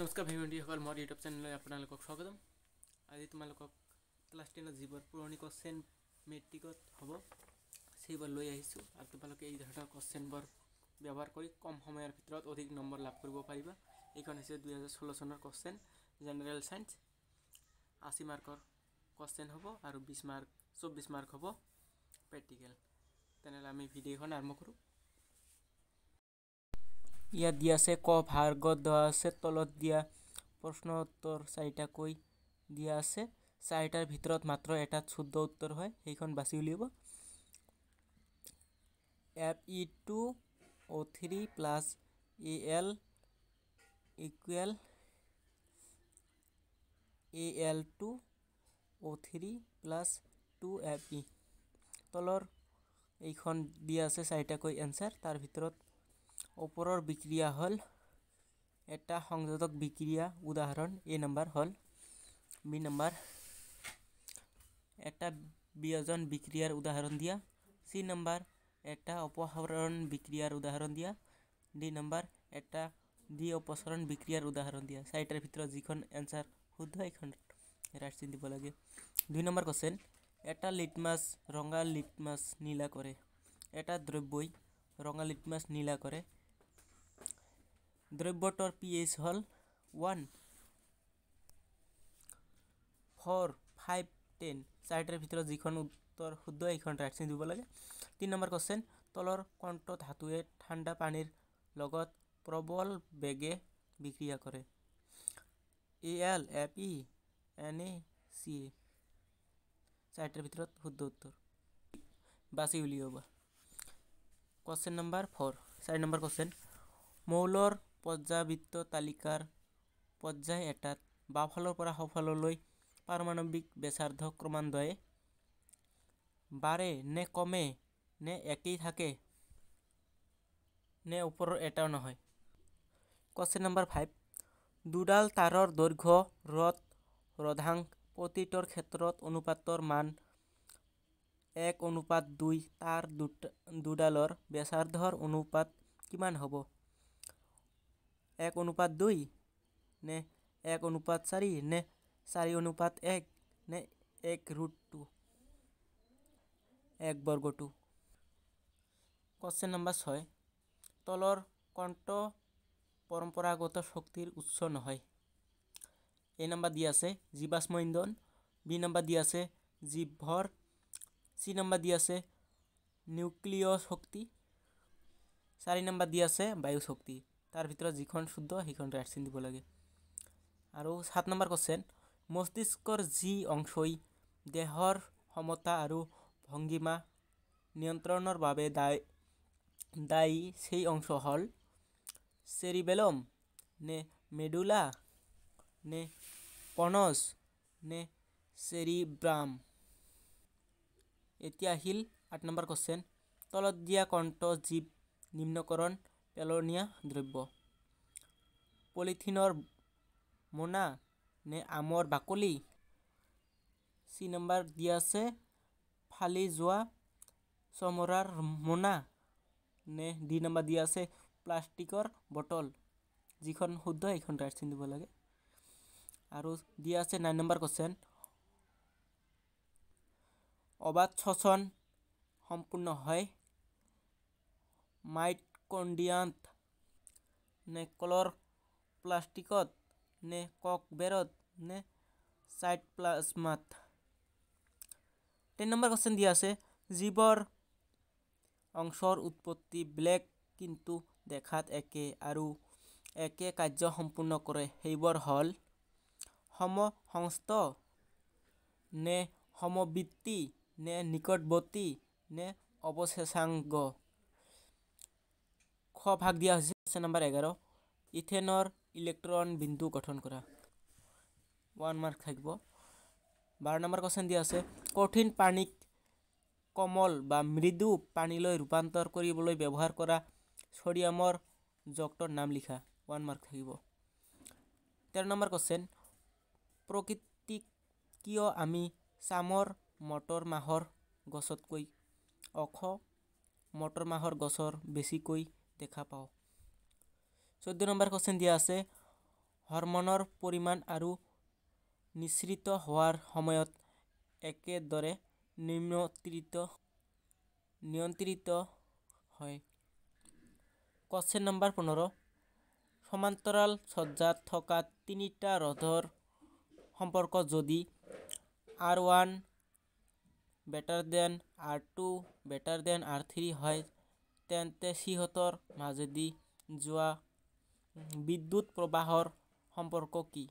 নমস্কাৰ ভাই ভণ্টি সকল মোৰ ইউটিউব চেনেলত আপোনালোকক স্বাগতম আজি তোমালোকক ক্লাছ টেনৰ যিবোৰ পুৰণি কোৱেশ্যন মেট্ৰিকত হ'ব সেইবোৰ লৈ আহিছোঁ আৰু তোমালোকে এই ধৰণৰ কোৱেশ্যনবোৰ ব্যৱহাৰ কৰি কম সময়ৰ ভিতৰত অধিক নম্বৰ লাভ কৰিব পাৰিবা এইখন হৈছে দুহেজাৰ ষোল্ল চনৰ কোৱেশ্যন জেনেৰেল চায়েন্স আশী মাৰ্কৰ কোৱেশ্যন হ'ব আৰু বিছ মাৰ্ক চৌব্বিছ মাৰ্ক হ'ব প্ৰেক্টিকেল তেনেহ'লে আমি ভিডিঅ'খন আৰম্ভ কৰোঁ ইয়াত দিয়া আছে ক ভাৰ গত আছে তলত দিয়া প্ৰশ্ন উত্তৰ চাৰিটাকৈ দিয়া আছে চাৰিটাৰ ভিতৰত মাত্ৰ এটাত শুদ্ধ উত্তৰ হয় সেইখন বাছি উলিয়াব F E two O' three plus A L equal A L two O' three plus two F E তলৰ এইখন দিয়া আছে চাৰিটাকৈ এনচাৰ তাৰ ভিতৰত ওপৰৰ বিক্ৰিয়া হ'ল এটা সংযোজক বিক্ৰিয়া উদাহৰণ এ নম্বৰ হ'ল বি নম্বৰ এটা বিয়োজন বিক্ৰিয়াৰ উদাহৰণ দিয়া চি নম্বৰ এটা অপসাৰণ বিক্ৰিয়াৰ উদাহৰণ দিয়া ডি নম্বৰ এটা দ্বি অপসাৰণ বিক্ৰিয়াৰ উদাহৰণ দিয়া চাৰিটাৰ ভিতৰত যিখন এনচাৰ শুদ্ধ সেইখন চিন দিব লাগে দুই নম্বৰ কৈছিল এটা লিটমাছ ৰঙা লিটমাছ নীলা কৰে এটা দ্ৰব্যই ৰঙা লিটমাছ নীলা কৰে দ্ৰব্যটোৰ পি এইচ হ'ল ওৱান ফ'ৰ ফাইভ টেন চাৰিটাৰ ভিতৰত যিখন উত্তৰ শুদ্ধ সেইখন ৰাইটচিন দিব লাগে তিনি নম্বৰ কুৱেশ্যন তলৰ কণ্ঠ ধাতুৱে ঠাণ্ডা পানীৰ লগত প্ৰবল বেগে বিক্ৰিয়া কৰে A L A P N A C A চাৰিটাৰ ভিতৰত শুদ্ধ উত্তৰ বাছি উলিয়াব কুৱেশ্যন নম্বৰ ফ'ৰ চাৰি নম্বৰ কুৱেশ্যন মৌলৰ পৰ্যায়বৃত্ত তালিকাৰ পৰ্যায় এটাত বাওঁফালৰ পৰা সোঁফাললৈ পাৰমাণৱিক বেচাৰ্ধ ক্ৰমান্বয়ে বাঢ়ে নে কমে নে একেই থাকে নে ওপৰৰ এটাও নহয় কুৱেশ্যন নম্বৰ ফাইভ দুডাল তাঁৰৰ দৈৰ্ঘ্য ৰদ ৰধাংক প্ৰতিটোৰ ক্ষেত্ৰত অনুপাতৰ মান এক অনুপাত দুই তাঁৰ দুটা দুডালৰ বেচাৰ্ধৰ অনুপাত কিমান হ'ব এক অনুপাত দুই নে এক অনুপাত চাৰি নে চাৰি অনুপাত এক নে এক ৰুট টু এক বৰ্গ টু কুৱেশ্যন নম্বৰ ছয় তলৰ কণ্ঠ পৰম্পৰাগত শক্তিৰ উৎস নহয় এ নম্বৰ দি আছে জীৱাশ্ম ইন্ধন বি নম্বৰ দি আছে জীৱৰ চি নম্বৰ দি আছে নিউক্লিয় শক্তি চাৰি নম্বৰ দি আছে বায়ু শক্তি তাৰ ভিতৰত যিখন শুদ্ধ সেইখন ৰাইট চিন দিব লাগে আৰু সাত নম্বৰ কুৱেশ্যন মস্তিষ্কৰ যি অংশই দেহৰ সমতা আৰু ভংগীমা নিয়ন্ত্ৰণৰ বাবে দায় দায়ী সেই অংশ হ'ল চেৰিবেলম নে মেডুলা নে পনচ নে চেৰিব্ৰাম এতিয়া আহিল আঠ নম্বৰ কুৱেশ্যন তলত দিয়া কণ্ঠ জীৱ নিম্নকৰণ পেলনীয়া দ্ৰব্য পলিথিনৰ মোনা নে আমৰ বাকলি চি নম্বৰ দিয়া আছে ফালি যোৱা চমৰাৰ মোনা নে ডি নম্বৰ দিয়া আছে প্লাষ্টিকৰ বটল যিখন শুদ্ধ সেইখন ৰাইটচিন দিব লাগে আৰু দিয়া আছে নাইন নম্বৰ কুৱেশ্যন অবাধ শ্বচন সম্পূৰ্ণ হয় মাইট কণ্ডিয়ান্ত নে কলৰ প্লাষ্টিকত নে কক বেৰত নে চাইট প্লাজমাত টেন নম্বৰ কুৱেশ্যন দিয়া আছে জীৱৰ অংশৰ উৎপত্তি ব্লেক কিন্তু দেখাত একে আৰু একে কাৰ্য সম্পূৰ্ণ কৰে সেইবোৰ হ'ল সমসংস্থ নে সমবৃত্তি নে নিকটৱৰ্তী নে অৱশেষাংগ খ ভাগ দিয়া হৈছে কুৱেশ্যন নম্বৰ এঘাৰ ইথেনৰ ইলেক্ট্ৰন বিন্দু গঠন কৰা ওৱান মাৰ্ক থাকিব বাৰ নম্বৰ কুৱেশ্যন দিয়া আছে কঠিন পানীক কমল বা মৃদু পানীলৈ ৰূপান্তৰ কৰিবলৈ ব্যৱহাৰ কৰা চডিয়ামৰ যক্তৰ নাম লিখা ওৱান মাৰ্ক থাকিব তেৰ নম্বৰ কুৱেশ্যন প্ৰকৃতিক কিয় আমি চামৰ মটৰ মাহৰ গছতকৈ অখ মটৰ মাহৰ গছৰ বেছিকৈ দেখা পাওঁ চৈধ্য নম্বৰ কুৱেশ্যন দিয়া আছে হৰমনৰ পৰিমাণ আৰু নিঃসৃত হোৱাৰ সময়ত একেদৰে নিম্নতৃত নিয়ন্ত্ৰিত হয় কুৱেশ্যন নম্বৰ পোন্ধৰ সমান্তৰাল সজ্জাত থকা তিনিটা ৰথৰ সম্পৰ্ক যদি R one better than R two better than R three হয় তেন্তে সিহঁতৰ মাজেদি যোৱা বিদ্যুৎ প্ৰবাহৰ সম্পৰ্ক কি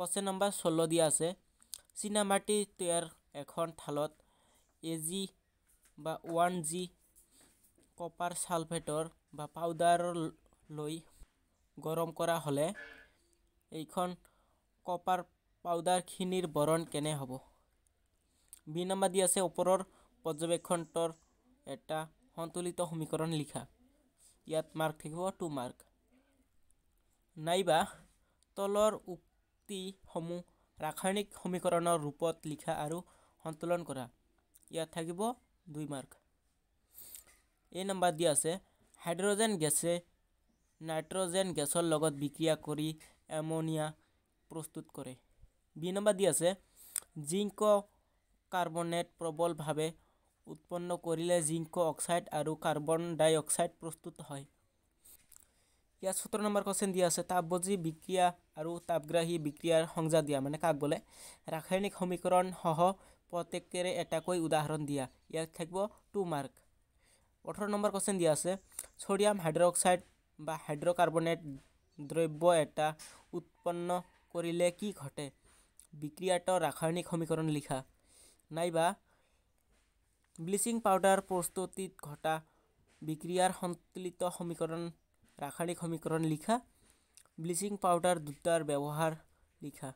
কচে নম্বৰ ষোল্ল দি আছে চীনামাটি তৈয়াৰ এখন থালত এ জি বা ওৱান জি কপাৰ ছালফেটৰ বা পাউদাৰ লৈ গৰম কৰা হ'লে এইখন কপাৰ পাউদাৰখিনিৰ বৰণ কেনে হ'ব বি নম্বৰ দি আছে ওপৰৰ পৰ্যবেক্ষণটোৰ এটা সন্তুলিত সমীকৰণ লিখা ইয়াত মাৰ্ক থাকিব টু মাৰ্ক নাইবা তলৰ উক্তিসমূহ ৰাসায়নিক সমীকৰণৰ ৰূপত লিখা আৰু সন্তুলন কৰা ইয়াত থাকিব দুই মাৰ্ক এই নম্বৰ দিয়া আছে হাইড্ৰজেন গেছে নাইট্ৰজেন গেছৰ লগত বিক্ৰিয়া কৰি এম'নিয়া প্ৰস্তুত কৰে বি নম্বৰ দি আছে জিংক কাৰ্বনেট প্ৰবলভাৱে উৎপন্ন কৰিলে জিংক অক্সাইড আৰু কাৰ্বন ডাই অক্সাইড প্ৰস্তুত হয় ইয়াত সতেৰো নম্বৰ কোশ্চেন দিয়া আছে তাপবজী বিক্ৰিয়া আৰু তাপগ্ৰাহী বিক্ৰিয়াৰ সংজ্ঞা দিয়া মানে কাক বলে ৰাসায়নিক সমীকৰণ সহ প্ৰত্যেকেৰ এটাক উদাহৰণ দিয়া ইয়াত থাকিব টু মাৰ্ক ওঠেৰো নম্বৰ কোশ্চেন দিয়া আছে সোডিয়াম হাইড্ৰোক্সাইড বা হাইড্ৰোকাৰ্বনেট দ্ৰব্য এটা উৎপন্ন কৰিলে কি ঘটে বিক্ৰিয়াটো ৰাসায়নিক সমীকৰণ লিখা নাইবা ব্লিচিং পাউডাৰ প্ৰস্তুতিত ঘটা বিক্ৰিয়াৰ সন্তুলিত সমীকৰণ ৰাসায়নিক সমীকৰণ লিখা ব্লিচিং পাউডাৰ দুটাৰ ব্যৱহাৰ লিখা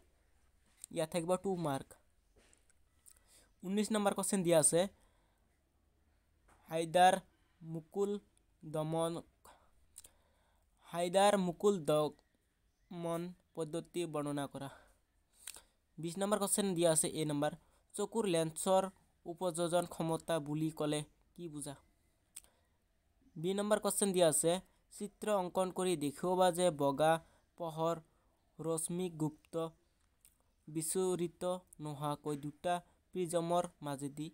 ইয়াত থাকিব টু মাৰ্ক ঊনৈছ নম্বৰ কুৱেশ্যন দিয়া আছে হাইদাৰ মুকুল দমন হাইদাৰ মুকুল দমন পদ্ধতি বৰ্ণনা কৰা বিছ নম্বৰ কুৱেশ্যন দিয়া আছে এই নম্বৰ চকুৰ লেন্সৰ উপযোজন ক্ষমতা বুলি ক'লে কি বুজা বি নম্বৰ কুৱেশ্যন দিয়া আছে চিত্ৰ অংকন কৰি দেখুৱাবা যে বগা পোহৰ ৰশ্মিগুপ্ত বিচৰিত নোহোৱাকৈ দুটা প্ৰিজমৰ মাজেদি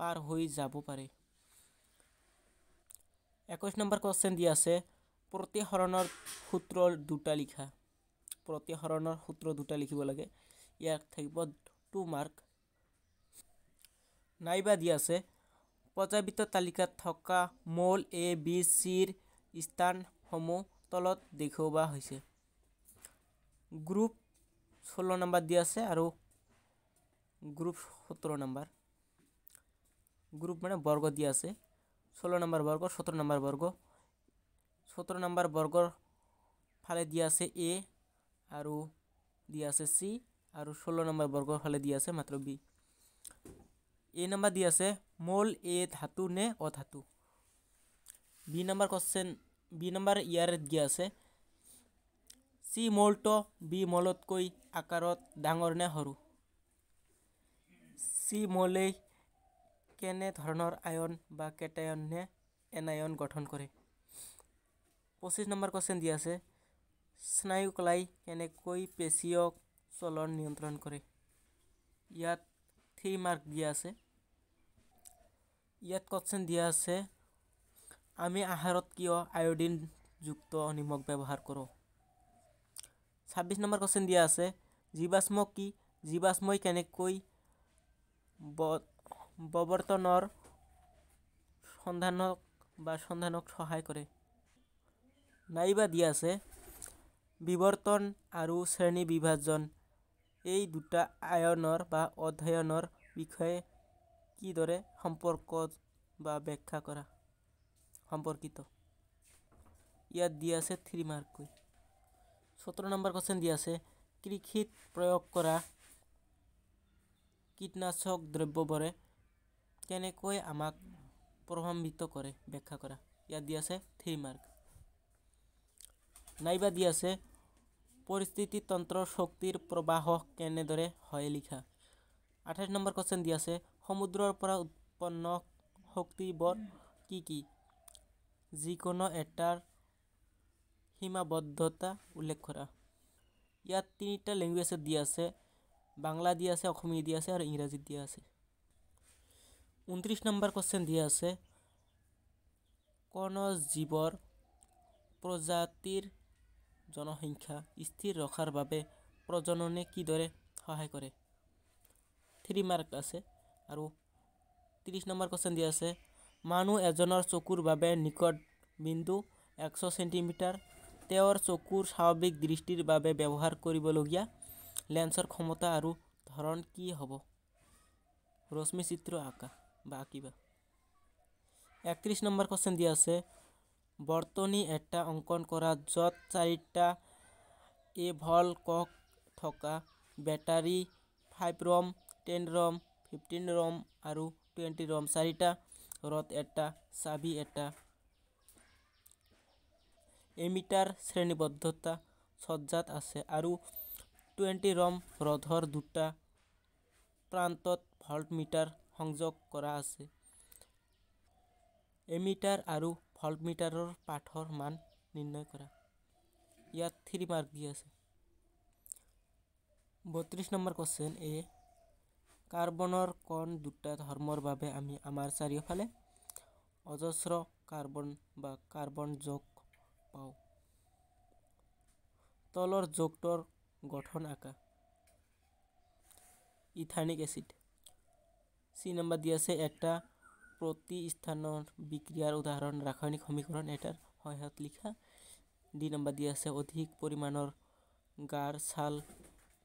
পাৰ হৈ যাব পাৰে একৈছ নম্বৰ কুৱেশ্যন দিয়া আছে প্ৰতিসৰণৰ সূত্ৰ দুটা লিখা প্ৰতিসৰণৰ সূত্ৰ দুটা লিখিব লাগে ইয়াত থাকিব টু মাৰ্ক নাইবা দি আছে পৰ্যাবৃত্ত তালিকাত থকা মৌল এ বি চিৰ স্থানসমূহ তলত দেখুওৱা হৈছে গ্ৰুপ ষোল্ল নম্বৰ দি আছে আৰু গ্ৰুপ সোতৰ নম্বৰ গ্ৰুপ মানে বৰ্গ দি আছে ষোল্ল নম্বৰ বৰ্গ সোতৰ নম্বৰ বৰ্গ সোতৰ নম্বৰ বৰ্গৰ ফালে দি আছে এ আৰু দি আছে চি আৰু ষোল্ল নম্বৰ বৰ্গৰ ফালে দি আছে মাত্ৰ বি এ নম্বৰ দি আছে মল এ ধাতু নে অ ধাতু B number question B number ইয়াৰ দি আছে চি মলটো বি মলতকৈ আকাৰত ডাঙৰ নে সৰু চি মলে কেনেধৰণৰ আয়ন বা কেটায়ন নে এনায়ন গঠন কৰে পঁচিছ নম্বৰ কুৱেশ্যন দি আছে স্নায়ুকলাই কেনেকৈ পেশীয় চলন নিয়ন্ত্ৰণ কৰে ইয়াত থ্ৰী মাৰ্ক দিয়া আছে ইয়াত কোৱশ্যন দিয়া আছে আমি আহাৰত কিয় আয়োডিনযুক্ত নিমখ ব্যৱহাৰ কৰোঁ ছাব্বিছ নম্বৰ কোৱশ্যন দিয়া আছে জীৱাশ্ম কি জীৱাশ্মই কেনেকৈ বৱৰ্তনৰ সন্ধানক বা সন্ধানক সহায় কৰে নাইবা দিয়া আছে বিৱৰ্তন আৰু শ্ৰেণী বিভাজন এই দুটা আয়নৰ বা অধ্যয়নৰ বিষয়ে কিদৰে সম্পৰ্ক বা ব্যাখ্যা কৰা সম্পৰ্কিত ইয়াত দি আছে থ্ৰী মাৰ্ককৈ সোতৰ নম্বৰ কুৱেশ্যন দি আছে কৃষিত প্ৰয়োগ কৰা কীটনাশক দ্ৰব্যবোৰে কেনেকৈ আমাক প্ৰভান্বিত কৰে ব্যাখ্যা কৰা ইয়াত দি আছে থ্ৰী মাৰ্ক নাইবা দি আছে পরিস্থিতিতন্ত্র শক্তির প্রবাহ কেনে হয় লিখা আঠাশ নম্বর কোশ্চেন আছে সমুদ্রৰ পৰা উৎপন্ন শক্তিবোৰ কি কি যিকোনো এটাৰ সীমাবদ্ধতা উল্লেখ কৰা ইয়াত তিনিটা লেংগুৱেজত দিয়া আছে বাংলা দিয়া আছে অসমীয়া দিয়া আছে আৰু ইংৰাজীত দিয়া আছে ঊনত্ৰিছ নম্বৰ কুৱেশ্যন দিয়া আছে কোন জীৱৰ প্ৰজাতিৰ জনসংখ্যা স্থিৰ ৰখাৰ বাবে প্ৰজননে কিদৰে সহায় কৰে থ্ৰী মাৰ্ক আছে আৰু ত্ৰিছ নম্বৰ কুৱেশ্যন দিয়া আছে মানুহ এজনৰ চকুৰ বাবে নিকট বিন্দু একশ চেণ্টিমিটাৰ তেওঁৰ চকুৰ স্বাভাৱিক দৃষ্টিৰ বাবে ব্যৱহাৰ কৰিবলগীয়া লেন্সৰ ক্ষমতা আৰু ধৰণ কি হ'ব ৰশ্মিচিত্ৰ আঁকা বা আঁকিবা একত্ৰিছ নম্বৰ কুৱেশ্যন দিয়া আছে বর্তনী এটা অংকন কৰা য'ত চাৰিটা এভল কক থকা বেটাৰী ফাইভ ৰম টেন ৰম ফিফটিন ৰম আৰু টুৱেণ্টি ৰম চাৰিটা ৰথ এটা চাবি এটা এমিটাৰ শ্ৰেণীবদ্ধতা সজ্জাত আছে আৰু টুৱেণ্টি ৰম ৰথৰ দুটা প্ৰান্তত ভল্টমিটাৰ সংযোগ কৰা আছে এমিটাৰ আৰু ভল্টমিটাৰৰ পাঠৰ মান নিৰ্ণয় কৰা ইয়াত থ্ৰী মাৰ্ক দি আছে বত্ৰিছ নম্বৰ কুৱেশ্যন এ কাৰ্বনৰ কণ দুটা ধৰ্মৰ বাবে আমি আমাৰ চাৰিওফালে অজস্ৰ কাৰ্বন বা কাৰ্বন যোগ পাওঁ তলৰ যোগটোৰ গঠন আঁকা ইথানিক এচিড চি নম্বৰ দি আছে এটা প্রতিস্থানৰ বিক্রিয়াৰ উদাহৰণ ৰাসায়নিক সমীকৰণ এটাৰ সহায়ত লিখা ডি নাম্বাৰ দিয়া আছে অধিক পৰিমাণৰ গাৰ ছাল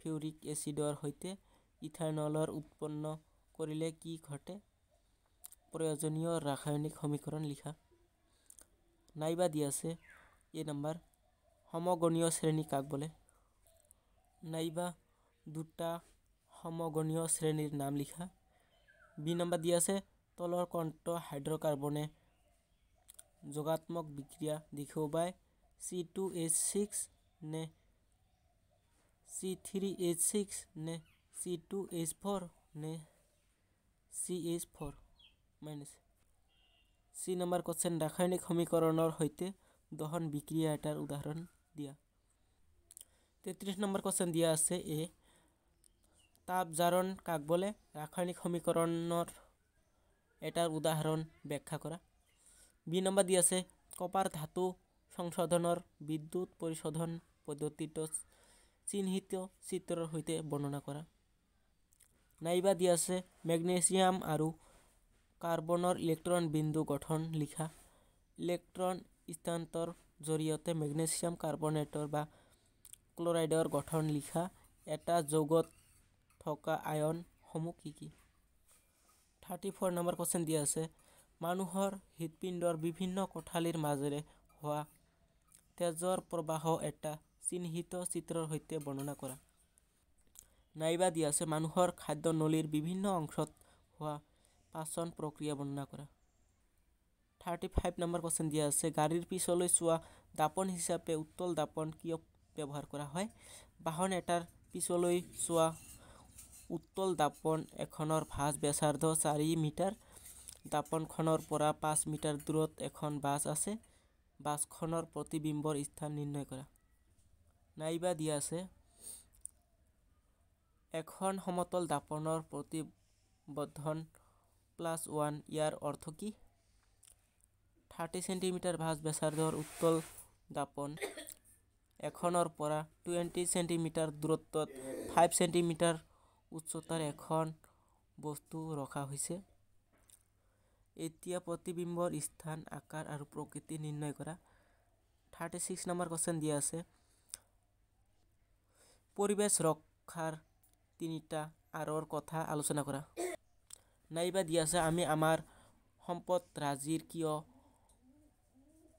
ফিউৰিক এচিডৰ সৈতে ইথানলৰ উৎপন্ন কৰিলে কি ঘটে প্ৰয়োজনীয় ৰাসায়নিক সমীকৰণ লিখা নাইবা দিয়া আছে এ নাম্বাৰ সমগণীয় শ্ৰেণী কাক বোলে নাইবা দুটা সমগণীয় শ্ৰেণীৰ নাম লিখা বি নাম্বাৰ দিয়া আছে তলৰ কণ্ঠ হাইড্ৰ'কাৰ্বনে যোগাত্মক বিক্ৰিয়া দেখুৱাই চি টু এইচ ছিক্স নে চি থ্ৰী এইচ ছিক্স নে চি টু এইচ ফ'ৰ নে C H four minus C number question ৰাসায়নিক সমীকৰণৰ সৈতে দহন বিক্ৰিয়া এটাৰ উদাহৰণ দিয়া তেত্ৰিছ নম্বৰ কোৱেশ্যন দিয়া আছে এ তাপ জাৰণ কাক বোলে ৰাসায়নিক সমীকৰণৰ এটাৰ উদাহৰণ ব্যাখ্যা কৰা বি নম্বৰ দি আছে কপাৰ ধাতু সংশোধনৰ বিদ্যুৎ পৰিশোধন পদ্ধতিটো চিহ্নিত চিত্ৰৰ সৈতে বৰ্ণনা কৰা নাইবা দি আছে মেগনেছিয়াম আৰু কাৰ্বনৰ ইলেক্ট্ৰন বিন্দু গঠন লিখা ইলেক্ট্ৰন স্থানান্তৰ জৰিয়তে মেগনেছিয়াম কাৰ্বনেটৰ বা ক্লোৰাইডৰ গঠন লিখা এটা যৌগত থকা আয়ন সমূহ কি কি থাৰ্টি ফ'ৰ নম্বৰ কুৱেশ্যন দিয়া আছে মানুহৰ হৃদপিণ্ডৰ বিভিন্ন কোঠালীৰ মাজেৰে হোৱা তেজৰ প্ৰবাহ এটা চিহ্নিত চিত্ৰৰ সৈতে বৰ্ণনা কৰা নাইবা দিয়া আছে মানুহৰ খাদ্য নলীৰ বিভিন্ন অংশত হোৱা পাচন প্ৰক্ৰিয়া বৰ্ণনা কৰা থাৰ্টি ফাইভ নম্বৰ কুৱেশ্যন দিয়া আছে গাড়ীৰ পিছলৈ চোৱা দাপন হিচাপে উত্তল দাপন কিয় ব্যৱহাৰ কৰা হয় বাহন এটাৰ পিছলৈ চোৱা উত্তল দাপন এখনৰ ভাঁজ বেচাৰ্ধ চাৰি মিটাৰ দাপনখনৰ পৰা পাঁচ মিটাৰ দূৰত এখন বাছ আছে বাছখনৰ প্ৰতিবিম্বৰ স্থান নিৰ্ণয় কৰা নাইবা দিয়া আছে এখন সমতল দাপনৰ প্ৰতিবদ্ধন প্লাছ ওৱান ইয়াৰ অৰ্থ কি থাৰ্টি চেণ্টিমিটাৰ ভাঁজ বেচাৰ্ধৰ উত্তল দাপন এখনৰ পৰা টুৱেণ্টি চেণ্টিমিটাৰ দূৰত্বত ফাইভ চেণ্টিমিটাৰ উচ্চতাৰ এখন বস্তু ৰখা হৈছে এতিয়া প্ৰতিবিম্বৰ স্থান আকাৰ আৰু প্ৰকৃতি নিৰ্ণয় কৰা থাৰ্টি ছিক্স নম্বৰ কুৱেশ্যন দিয়া আছে পৰিৱেশ ৰক্ষাৰ তিনিটা আঁৰৰ কথা আলোচনা কৰা নাইবা দিয়া আছে আমি আমাৰ সম্পদ ৰাজিৰ কিয়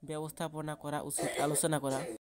ব্যৱস্থাপনা কৰা উচিত আলোচনা কৰা